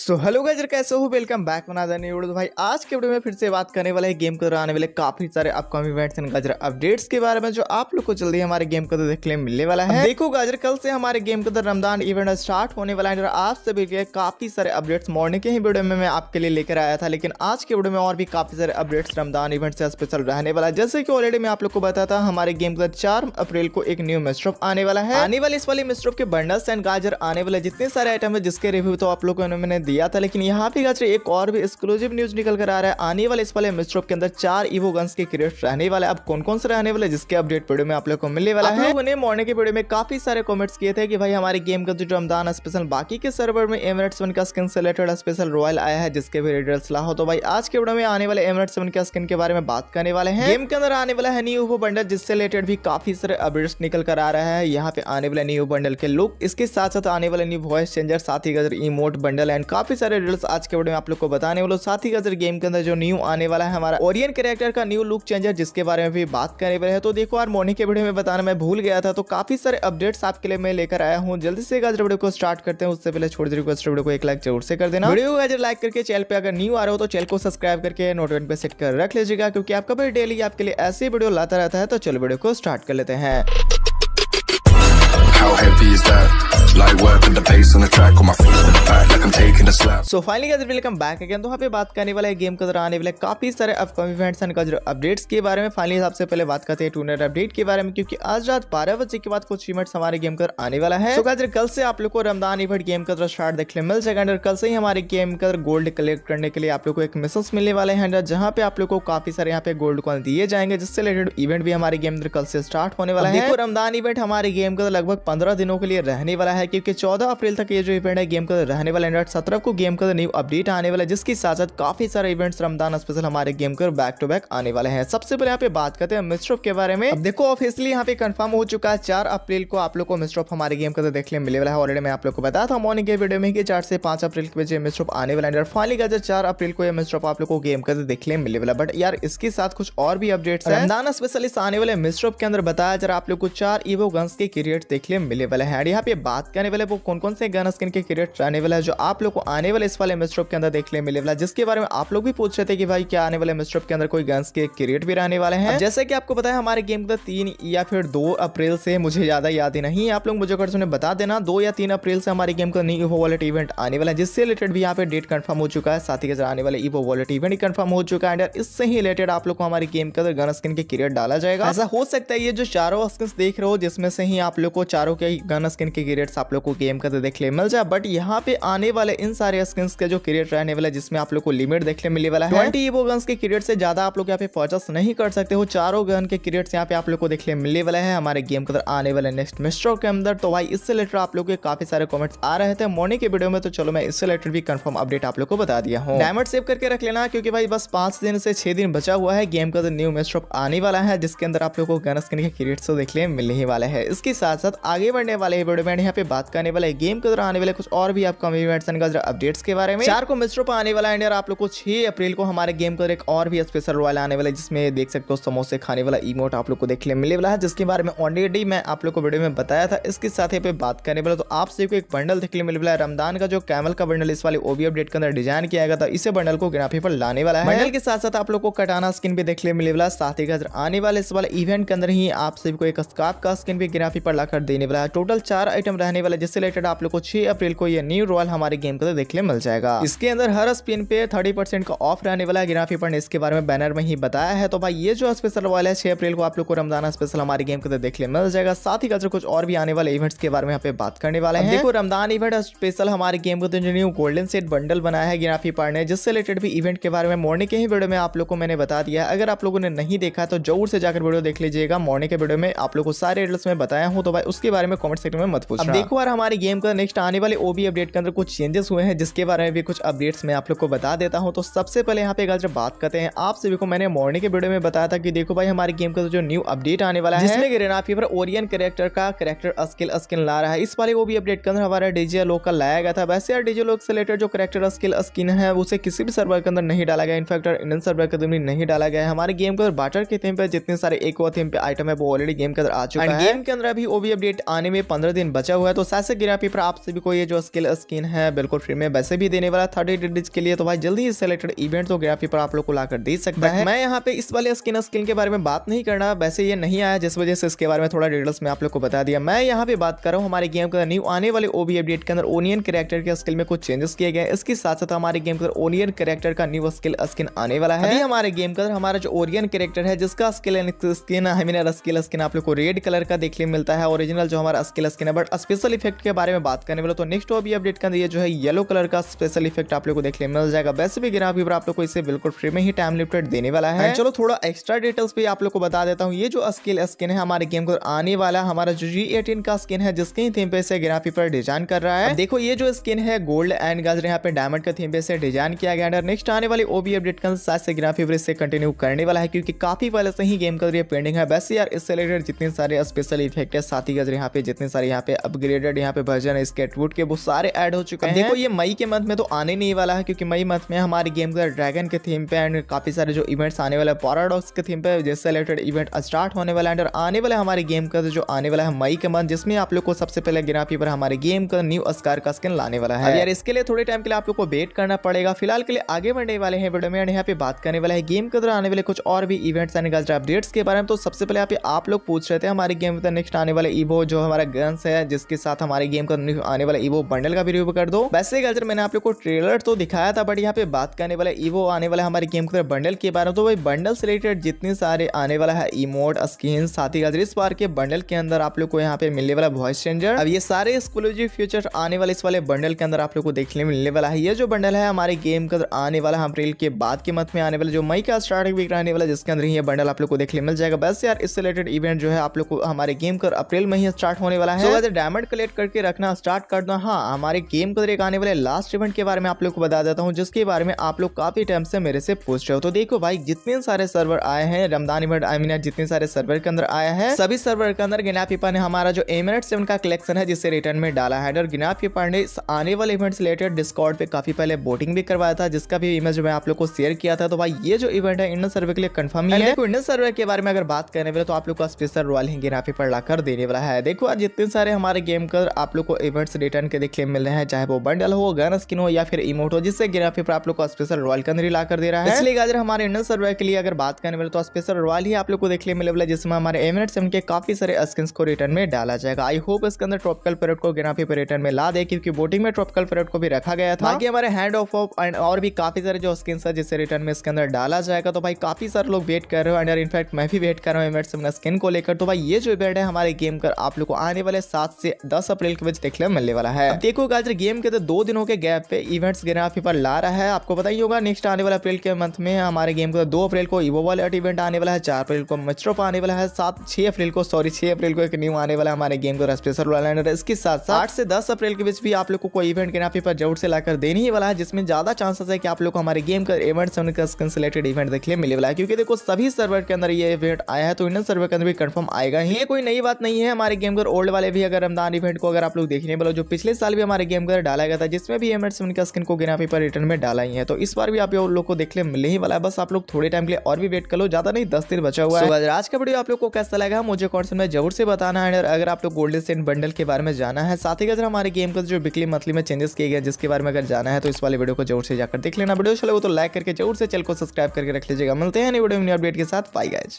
So hello geyser कैसे हो welcome back मनादा new तो भाई आज के वीडियो में फिर से बात करने वाले हैं गेम के दौरान आने वाले काफी सारे अपकमिंग इवेंट्स एंड गाजर अपडेट्स के बारे में जो आप लोग को जल्दी हमारे गेम के तो देखने मिलने वाला है देखो गाजर कल से हमारे गेम के अंदर रमदान इवेंट स्टार्ट होने वाला है से सभी के काफी सारे अपडेट्स मॉर्निंग के ही वीडियो में मैं आपके लिए लेकर आया था लेकिन आज के वीडियो में और भी काफी सारे अपडेट्स रमदान इवेंट से स्पेशल रहने वाला है जैसे कि ऑलरेडी मैं आप लोग को था हमारे गेम के अंदर चार अप्रैल को एक न्यू मिस्ट्रोप आने वाला है हाँ। आने वाले इस वाले मिस्ट्रोप के बंडल्स एंड गाजर आने वाले जितने सारे आइटम है जिसके रिव्यू तो आप लोगों ने दिया था लेकिन यहाँ पे गाचरे एक और भी एक्सक्लूसिव न्यूज निकल कर आ रहा है आने वाले इस वाले मिस्ट्रोप के अंदर चार इवो गन्स के क्रिएट रहने वाले अब कौन कौन से रहने वाले जिसके अपडेट वीडियो में आप लोग को मिलने वाला है उन्हें मॉर्निंग के वीडियो में काफी सारे कॉमेंट्स किए थे कि भाई हमारे गेम का जो रमदान स्पेशल बाकी के सर्वर में एमरेट सेवन का स्किन से रिलेटेड स्पेशल रॉयल आया है जिसके भी रिटेल्स ला हो तो भाई आज के वीडियो में आने वाले एमरेट सेवन का स्किन के बारे में बात करने वाले हैं गेम के अंदर आने वाला है न्यू बंडल जिससे रिलेटेड भी काफी सारे अपडेट्स निकल कर आ रहा है यहाँ पे आने वाले न्यू बंडल के लुक इसके साथ साथ आने वाले न्यू वॉइस चेंजर साथ ही गजर इमोट बंडल एंड काफी सारे रिल्स आज के वीडियो में आप लोग को बताने वालों साथ ही अगर गेम के अंदर जो न्यू आने वाला है हमारा ओरियन कैरेक्टर का न्यू लुक चेंजर जिसके बारे में भी बात करने वाले हैं तो देखो यार मोर्निंग के वीडियो में बताना मैं भूल गया था तो काफी सारे अपडेट्स आपके लिए मैं लेकर आया हूँ जल्दी से गाजर वीडियो को स्टार्ट करते हैं उससे पहले छोटी रिक्वेस्ट वीडियो को एक लाइक जरूर से कर देना वीडियो को गाजर लाइक करके चैनल पर अगर न्यू आ रहे हो तो चैनल को सब्सक्राइब करके नोटिफिकेशन पर सेट कर रख लीजिएगा क्योंकि आपका भाई डेली आपके लिए ऐसे वीडियो लाता रहता है तो चलो वीडियो को स्टार्ट कर लेते हैं How happy is that? So finally guys welcome back again तो यहाँ पे बात करने वाला है गेम का जरा आने वाले काफी सारे अपकमिंग इवेंट्स एंड कजर अपडेट्स के बारे में फाइनली सबसे पहले बात करते हैं टूनर अपडेट के बारे में क्योंकि आज रात बारह बजे के बाद कुछ इवेंट्स हमारे गेम का आने वाला है तो so, गाइस कल से आप लोग को रमदान इवेंट गेम का स्टार्ट देखने मिल जाएगा कल से ही हमारे गेम का गोल्ड कलेक्ट करने के लिए आप लोग को एक मिसल्स मिलने वाले हैं जहाँ पे आप लोग को काफी सारे यहाँ पे गोल्ड कॉइन दिए जाएंगे जिससे रिलेटेड इवेंट भी हमारे गेम कल से स्टार्ट होने वाला है रमदान इवेंट हमारे गेम का लगभग पंद्रह दिनों के लिए रहने वाला है है क्योंकि 14 अप्रैल तक ये जो इवेंट है गेम का रहने वाला एंड्रॉइड सत्रह को गेम का न्यू अपडेट आने वाला है जिसके साथ साथ काफी सारे इवेंट्स रमदान स्पेशल हमारे गेम का बैक टू बैक आने वाले हैं सबसे पहले यहाँ पे बात करते हैं मिस्ट्रोफ के बारे में देखो ऑफिशियली यहाँ पे कंफर्म हो चुका है चार अप्रैल को आप लोग को मिस्ट्रोफ हमारे गेम का देखने मिले वाला है ऑलरेडी मैं आप लोग को बताया था मॉर्निंग के वीडियो में चार से पांच अप्रैल के बीच मिस्ट्रोफ आने वाला एंड्रॉइड फाइनली का चार अप्रैल को मिस्ट्रोफ आप लोग को गेम का देखने मिले वाला बट यार इसके साथ कुछ और भी अपडेट है रमदान स्पेशल आने वाले मिस्ट्रोफ के अंदर बताया जरा आप लोग को चार इवो गन्स के क्रिएट देखने मिले वाले हैं यहाँ पे बात टास्क आने वाले वो कौन कौन से गन स्किन के क्रिएट आने वाला है जो आप लोग को आने वाले इस वाले मिस्ट्रोप के अंदर देखने मिले वाला जिसके बारे में आप लोग भी पूछ रहे थे कि भाई क्या आने वाले मिस्ट्रोप के अंदर कोई गन्स के क्रिएट भी रहने वाले हैं जैसे कि आपको बताया हमारे गेम के तीन या फिर दो अप्रैल से मुझे ज्यादा याद ही नहीं आप लोग मुझे अगर बता देना दो या तीन अप्रैल से हमारे गेम का न्यू वॉलेट इवेंट आने वाला है जिससे रिलेटेड भी यहाँ पे डेट कन्फर्म हो चुका है साथ ही आने वाले ईवो वॉलेट इवेंट कन्फर्म हो चुका है एंड इससे ही रिलेटेड आप लोग को हमारे गेम के अंदर गन स्किन के क्रिएट डाला जाएगा ऐसा हो सकता है ये जो चारों स्किन देख रहे हो जिसमें से ही आप लोग को चारों के गन स्किन के क्रिएट आप लोग को गेम का देखने मिल जाए बट यहाँ पे आने वाले इन सारे स्किन के जो क्रिएट रहने वाला है जिसमें आप लोग को लिमिट देखने मिलने वाला है ट्वेंटी इवो गन्स के क्रिएट से ज्यादा आप लोग यहाँ पे परचेस नहीं कर सकते हो चारों गन के क्रिएट यहाँ पे आप लोग को देखने मिलने वाला है हमारे गेम के अंदर आने वाले नेक्स्ट मिस्ट्रो के अंदर तो भाई इससे रिलेटेड आप लोग के काफी सारे कॉमेंट्स आ रहे थे मॉर्निंग के वीडियो में तो चलो मैं इससे रिलेटेड भी कन्फर्म अपडेट आप लोग को बता दिया हूँ डायमंड सेव करके रख लेना क्योंकि भाई बस पांच दिन से छह दिन बचा हुआ है गेम का न्यू मिस्ट्रोप आने वाला है जिसके अंदर आप लोग को गन स्किन के क्रिएट्स तो देखने मिलने वाले है इसके साथ साथ आगे बढ़ने वाले वीडियो में यहाँ पे बात करने वाला है गेम के दौरान आने वाले कुछ और भी आपका इवेंट्स एंड अपडेट्स के बारे में चार को मिस्ट्रो पर आने वाला है आप लोग को छह अप्रैल को हमारे गेम के एक और भी स्पेशल रॉयल आने वाला है जिसमें देख सकते हो समोसे खाने वाला इमोट आप लोग को देखने मिलने वाला है जिसके बारे में ऑलरेडी मैं आप लोग को वीडियो में बताया था इसके साथ ही बात करने वाला तो आप सबको एक बंडल देखने मिलने वाला है रमदान का जो कैमल का बंडल इस वाले ओवी अपडेट के अंदर डिजाइन किया गया था इसे बंडल को ग्राफी पर लाने वाला है बंडल के साथ साथ आप लोग को कटाना स्किन भी देखने मिलने वाला साथ ही आने वाले इस वाले इवेंट के अंदर ही आप सबको एक स्काप का स्किन भी ग्राफी पर लाकर देने वाला है टोटल चार आइटम रहने आने वाला जिससे रिलेटेड आप लोग को छह अप्रैल को यह न्यू रॉयल हमारे गेम के अंदर तो देखने मिल जाएगा इसके अंदर हर स्पिन पे थर्टी परसेंट का ऑफ रहने वाला है इसके बारे में बैनर में ही बताया है तो भाई ये जो स्पेशल रॉयल है छह अप्रैल को आप लोग को रमजाना स्पेशल हमारे गेम के अंदर तो देखने मिल जाएगा साथ ही कल कुछ और भी आने वाले इवेंट्स के बारे में यहाँ पे बात करने वाले हैं देखो रमजान इवेंट स्पेशल हमारे गेम के अंदर जो न्यू गोल्डन सेट बंडल बनाया है गिराफी पार ने जिससे रिलेटेड भी इवेंट के बारे में मॉर्निंग के ही वीडियो में आप लोग को मैंने बता दिया है अगर आप लोगों ने नहीं देखा तो जरूर से जाकर वीडियो देख लीजिएगा मॉर्निंग के वीडियो में आप लोग को सारे एड्रेस में बताया हूँ तो भाई उसके बारे में कॉमेंट सेक्शन में मत पूछना अखबार हमारे गेम का नेक्स्ट आने वाले ओबी अपडेट के अंदर कुछ चेंजेस हुए हैं जिसके बारे में भी कुछ अपडेट्स मैं आप लोग को बता देता हूँ तो सबसे पहले यहाँ पे अगर जब बात करते हैं आप सभी को मैंने मॉर्निंग के वीडियो में बताया था कि देखो भाई हमारे गेम का जो न्यू अपडेट आने वाला है जिसमें रेना फीवर ओरियन करेक्टर का करेक्टर स्किल स्किन ला रहा है इस वाले ओबी अपडेट के अंदर हमारे डीजे लोक का लाया गया था वैसे यार डीजे लोक से रिलेटेड जो करेक्टर स्किल स्किन है उसे किसी भी सर्वर के अंदर नहीं डाला गया इनफैक्ट इंडियन सर्वर के अंदर नहीं डाला गया है हमारे गेम के अंदर बाटर के थीम पर जितने सारे एक थीम पे आइटम है वो ऑलरेडी गेम के अंदर आ चुका है गेम के अंदर अभी ओबी अपडेट आने में पंद्रह दिन बचा हुआ है तो दोस्तों ऐसे गिरा पर आप सभी को ये जो स्किल स्किन है बिल्कुल फ्री में वैसे भी देने वाला थर्टी डेज के लिए तो भाई जल्दी ही सिलेक्टेड इवेंट तो गिरा पर आप लोग को लाकर दे सकता है मैं यहाँ पे इस वाले स्किन स्किन के बारे में बात नहीं करना वैसे ये नहीं आया जिस वजह से इसके बारे में थोड़ा डिटेल्स में आप लोग को बता दिया मैं यहाँ पे बात कर रहा हूँ हमारे गेम के न्यू आने वाले ओबी अपडेट के अंदर ओनियन करेक्टर के स्किल में कुछ चेंजेस किए गए इसके साथ साथ हमारे गेम के अंदर ओनियन करेक्टर का न्यू स्किल स्किन आने वाला है हमारे गेम के अंदर हमारा जो ओरियन करेक्टर है जिसका स्किल स्किन है मीन स्किल स्किन आप लोग को रेड कलर का देखने मिलता है ओरिजिनल जो हमारा स्किल स्किन है बट स्पेशल स्पेशल इफेक्ट के बारे में बात करने वाले तो नेक्स्ट अभी अपडेट कर दिए जो है येलो कलर का स्पेशल इफेक्ट आप लोग को देखने मिल जाएगा वैसे भी गिरा भी आप लोग को इसे बिल्कुल फ्री में ही टाइम लिमिटेड देने वाला है चलो थोड़ा एक्स्ट्रा डिटेल्स भी आप लोग को बता देता हूँ ये जो स्किल स्किन है हमारे गेम को आने वाला हमारा जो जी एटीन का स्किन है जिसके ही थीम पे से ग्राफी पर डिजाइन कर रहा है देखो ये जो स्किन है गोल्ड एंड गाजर यहाँ पे डायमंड का थीम पे से डिजाइन किया गया है नेक्स्ट आने वाली ओबी अपडेट का साथ से ग्राफी पर इसे कंटिन्यू करने वाला है क्योंकि काफी पहले से ही गेम का पेंडिंग है वैसे यार इससे रिलेटेड जितने सारे स्पेशल इफेक्ट है साथ ही गजर यहाँ पे जितने सारे यहाँ पे अपग्रेड क्रिएटेड यहाँ पे वर्जन है स्केटवुड के वो सारे ऐड हो चुके हैं देखो ये मई के मंथ में तो आने नहीं वाला है क्योंकि मई मंथ में हमारे गेम का ड्रैगन के थीम पे एंड काफी सारे जो इवेंट्स आने वाले पॉराडॉक्स के थीम पे जिससे रिलेटेड इवेंट स्टार्ट होने वाला है और आने वाले हमारे गेम का तो जो आने वाला है मई के मंथ जिसमें आप लोग को सबसे पहले गिरा पर हमारे गेम का न्यू अस्कार का स्किन लाने वाला है यार इसके लिए थोड़े टाइम के लिए आप लोग को वेट करना पड़ेगा फिलहाल के लिए आगे बढ़ने वाले हैं वीडियो में यहाँ पे बात करने वाला है गेम के अंदर आने वाले कुछ और भी इवेंट्स एंड गजरा अपडेट्स के बारे में तो सबसे पहले आप लोग पूछ रहे थे हमारे गेम के नेक्स्ट आने वाले इवो जो हमारा गन्स है जिसके साथ हमारे गेम का आने वाला ईवो बंडल का भी रिव्यू कर दो वैसे गलत मैंने आप लोग को ट्रेलर तो दिखाया था बट यहाँ पे बात करने वाला ईवो आने वाला हमारे गेम के बंडल के बारे में तो भाई बंडल से रिलेटेड जितने सारे आने वाला है इमोट स्किन साथ ही इस बार के बंडल के अंदर आप लोग को यहाँ पे मिलने वाला वॉइस चेंजर अब ये सारे स्कूलोजी फ्यूचर आने वाले इस वाले बंडल के अंदर आप लोग को देखने मिलने वाला है ये जो बंडल है हमारे गेम के अंदर आने वाला अप्रैल के बाद के मंथ में आने वाला जो मई का स्टार्टिंग वीक रहने वाला जिसके अंदर ये बंडल आप लोग को देखने मिल जाएगा बस यार इससे रिलेटेड इवेंट जो है आप लोग को हमारे गेम का अप्रैल में ही स्टार्ट होने वाला है डायमंड कलेक्ट करके रखना स्टार्ट कर दो हाँ हमारे गेम को देख आने वाले लास्ट इवेंट के बारे में आप लोग को बता देता हूँ जिसके बारे में आप लोग काफ़ी टाइम से मेरे से पूछ रहे हो तो देखो भाई जितने सारे सर्वर आए हैं रमदान इवेंट आई मीन जितने सारे सर्वर के अंदर आया है सभी सर्वर के अंदर गिना पीपा ने हमारा जो एमरेट सेवन का कलेक्शन है जिसे रिटर्न में डाला है और गिना पीपा ने आने वाले इवेंट से रिलेटेड डिस्कॉर्ड पे काफी पहले बोटिंग भी करवाया था जिसका भी इमेज मैं आप लोग को शेयर किया था तो भाई ये जो इवेंट है इंडियन सर्वे के लिए कन्फर्म ही है इंडियन सर्वे के बारे में अगर बात करने वाले तो आप लोग का स्पेशल रॉयल गिना पीपा लाकर देने वाला है देखो आज जितने सारे हमारे गेम क्लेम कर आप लोग को इवेंट्स रिटर्न के लिए क्लेम मिल रहे हैं चाहे वो बंडल हो गन स्किन हो या फिर इमोट हो जिससे ग्राफी पर आप लोग को स्पेशल रॉयल कंदरी ला कर दे रहा है इसलिए अगर हमारे इंडल सर्वे के लिए अगर बात करने वाले तो स्पेशल रॉयल ही आप लोग को देखने मिले वाला जिसमें हमारे एमिनेट सेवन के काफी सारे स्किन को रिटर्न में डाला जाएगा आई होप इसके अंदर ट्रॉपिकल पेरेट को ग्राफी पर रिटर्न में ला दे क्योंकि बोटिंग में ट्रॉपिकल पेरेट को भी रखा गया था बाकी हमारे हैंड ऑफ ऑफ एंड और भी काफी सारे जो स्किन है जिसे रिटर्न में इसके अंदर डाला जाएगा तो भाई काफी सारे लोग वेट कर रहे हो एंड इनफैक्ट मैं भी वेट कर रहा हूँ एमिनेट सेवन स्किन को लेकर तो भाई ये जो इवेंट है हमारे गेम कर आप लोग को आने वाले सात से दस अप्रैल के बीच देखने मिलने वाला है देखो गाजर गेम के तो दो दिनों के गैप पे इवेंट्स ग्राफी पर ला रहा है आपको पता ही होगा नेक्स्ट आने वाला अप्रैल के मंथ में हमारे गेम का तो दो अप्रैल को इवो वॉलेट इवेंट आने वाला है चार अप्रैल को मेट्रोप आने वाला है सात छह अप्रैल को सॉरी छह अप्रैल को एक न्यू आने वाला हमारे गेम का स्पेशल वाला इसके साथ साथ आठ से दस अप्रैल के बीच भी आप लोग को कोई इवेंट ग्राफी पर जरूर से लाकर देने ही वाला है जिसमें ज्यादा चांसेस है कि आप लोग हमारे गेम का इवेंट सेलेक्टेड इवेंट देखने मिलने वाला है क्योंकि देखो सभी सर्वर के अंदर ये इवेंट आया है तो इंडियन सर्वर के अंदर भी कंफर्म आएगा ये कोई नई बात नहीं है हमारे गेम का ओल्ड वाले भी अगर रमदान इवेंट को अगर आप लोग देखने वाले जो पिछले साल भी हमारे गेम के अंदर डाला गया था जिसमें भी एमएड सेवन का स्किन को गेना पेपर रिटर्न में डाला ही है तो इस बार भी आप लोग को देखने मिलने ही वाला है बस आप लोग थोड़े टाइम के लिए और भी वेट कर लो ज्यादा नहीं दस दिन बचा हुआ है आज का वीडियो आप लोग को कैसा लगा मुझे कॉन्सेंट में जरूर से बताना है अगर आप लोग गोल्डन सेंट बंडल के बारे में जाना है साथ ही अगर हमारे गेम का जो बिकली मंथली में चेंजेस किए गए जिसके बारे में अगर जाना है तो इस वाले वीडियो को जरूर से जाकर देख लेना वीडियो चलो अच्छा तो लाइक करके जरूर से चल को सब्सक्राइब करके रख लीजिएगा मिलते हैं नई वीडियो अपडेट के साथ पाई गाइज